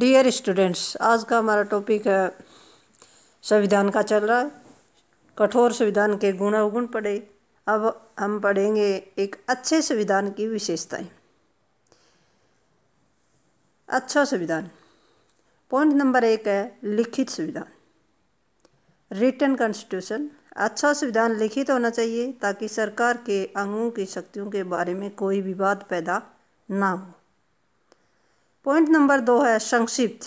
dear students आज का हमारा टॉपिक है संविधान का चल रहा है कठोर संविधान के गुण अवगुण पढ़े अब हम पढ़ेंगे एक अच्छे संविधान की विशेषताएं अच्छा संविधान पॉइंट नंबर एक है लिखित संविधान रिटर्न कॉन्स्टिट्यूशन अच्छा संविधान लिखित होना चाहिए ताकि सरकार के अंगों की शक्तियों के बारे में कोई विवाद पैदा ना हो पॉइंट नंबर दो है संक्षिप्त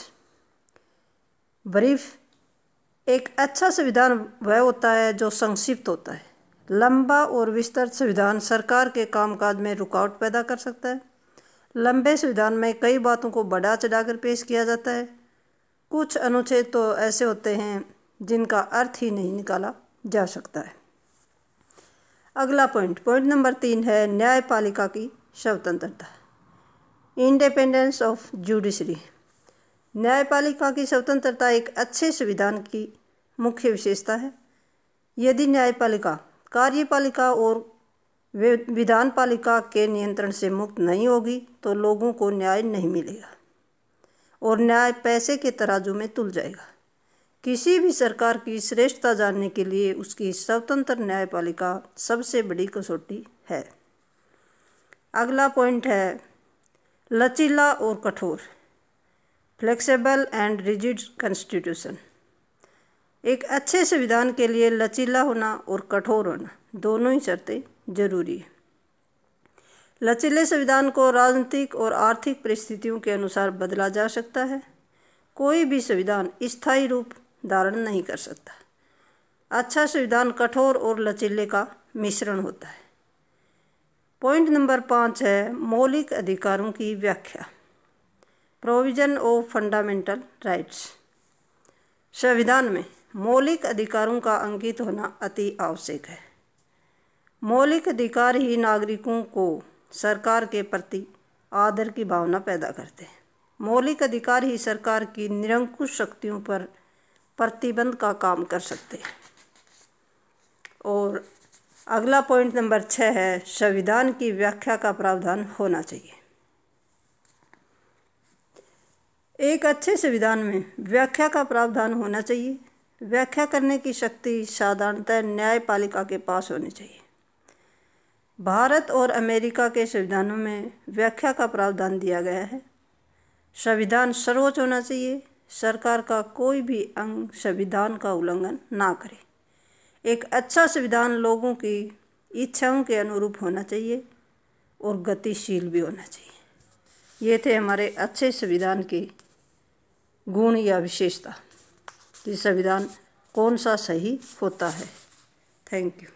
ब्रीफ एक अच्छा संविधान वह होता है जो संक्षिप्त होता है लंबा और विस्तृत संविधान सरकार के कामकाज में रुकावट पैदा कर सकता है लंबे संविधान में कई बातों को बढ़ा चढ़ाकर पेश किया जाता है कुछ अनुच्छेद तो ऐसे होते हैं जिनका अर्थ ही नहीं निकाला जा सकता है अगला पॉइंट पॉइंट नंबर तीन है न्यायपालिका की स्वतंत्रता इंडिपेंडेंस ऑफ जुडिशरी न्यायपालिका की स्वतंत्रता एक अच्छे संविधान की मुख्य विशेषता है यदि न्यायपालिका कार्यपालिका और विधान पालिका के नियंत्रण से मुक्त नहीं होगी तो लोगों को न्याय नहीं मिलेगा और न्याय पैसे के तराजू में तुल जाएगा किसी भी सरकार की श्रेष्ठता जानने के लिए उसकी स्वतंत्र न्यायपालिका सबसे बड़ी कसौटी है अगला पॉइंट है लचीला और कठोर फ्लेक्सिबल एंड रिजिड कंस्टिट्यूशन एक अच्छे संविधान के लिए लचीला होना और कठोर होना दोनों ही शर्तें जरूरी है लचीले संविधान को राजनीतिक और आर्थिक परिस्थितियों के अनुसार बदला जा सकता है कोई भी संविधान स्थायी रूप धारण नहीं कर सकता अच्छा संविधान कठोर और लचीले का मिश्रण होता है पॉइंट नंबर पाँच है मौलिक अधिकारों की व्याख्या प्रोविजन ऑफ फंडामेंटल राइट्स संविधान में मौलिक अधिकारों का अंकित होना अति आवश्यक है मौलिक अधिकार ही नागरिकों को सरकार के प्रति आदर की भावना पैदा करते हैं मौलिक अधिकार ही सरकार की निरंकुश शक्तियों पर प्रतिबंध का काम कर सकते हैं अगला पॉइंट नंबर छः है संविधान की व्याख्या का प्रावधान होना चाहिए एक अच्छे संविधान में व्याख्या का प्रावधान होना चाहिए व्याख्या करने की शक्ति साधारणतः न्यायपालिका के पास होनी चाहिए भारत और अमेरिका के संविधानों में व्याख्या का प्रावधान दिया गया है संविधान सर्वोच्च होना चाहिए सरकार का कोई भी अंग संविधान का उल्लंघन ना करे एक अच्छा संविधान लोगों की इच्छाओं के अनुरूप होना चाहिए और गतिशील भी होना चाहिए ये थे हमारे अच्छे संविधान के गुण या विशेषता कि संविधान कौन सा सही होता है थैंक यू